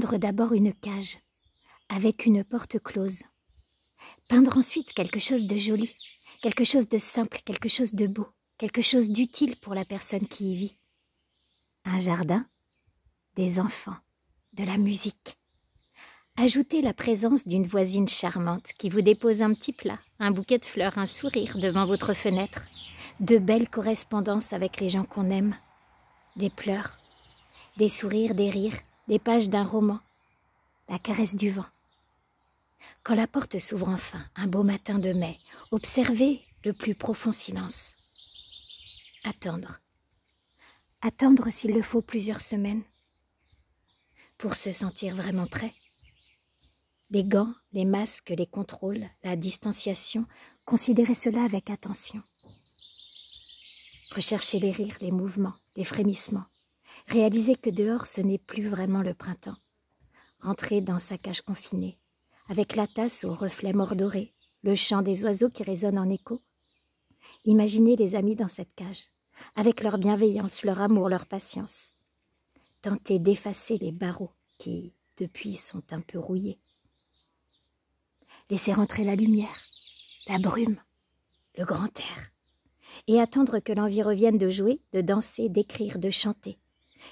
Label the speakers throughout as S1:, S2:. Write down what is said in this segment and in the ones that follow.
S1: peindre d'abord une cage, avec une porte close. Peindre ensuite quelque chose de joli, quelque chose de simple, quelque chose de beau, quelque chose d'utile pour la personne qui y vit. Un jardin, des enfants, de la musique. Ajoutez la présence d'une voisine charmante qui vous dépose un petit plat, un bouquet de fleurs, un sourire devant votre fenêtre, de belles correspondances avec les gens qu'on aime, des pleurs, des sourires, des rires, les pages d'un roman, La caresse du vent. Quand la porte s'ouvre enfin, un beau matin de mai, observez le plus profond silence. Attendre. Attendre s'il le faut plusieurs semaines. Pour se sentir vraiment prêt. Les gants, les masques, les contrôles, la distanciation, considérez cela avec attention. Recherchez les rires, les mouvements, les frémissements, Réaliser que dehors ce n'est plus vraiment le printemps. Rentrer dans sa cage confinée, avec la tasse aux reflets mordorés, le chant des oiseaux qui résonne en écho. Imaginez les amis dans cette cage, avec leur bienveillance, leur amour, leur patience. Tenter d'effacer les barreaux qui, depuis, sont un peu rouillés. Laisser rentrer la lumière, la brume, le grand air, et attendre que l'envie revienne de jouer, de danser, d'écrire, de chanter.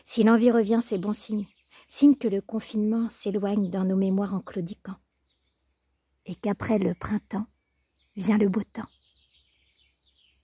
S1: Si l'envie revient, c'est bon signe. Signe que le confinement s'éloigne dans nos mémoires en claudiquant. Et qu'après le printemps vient le beau temps.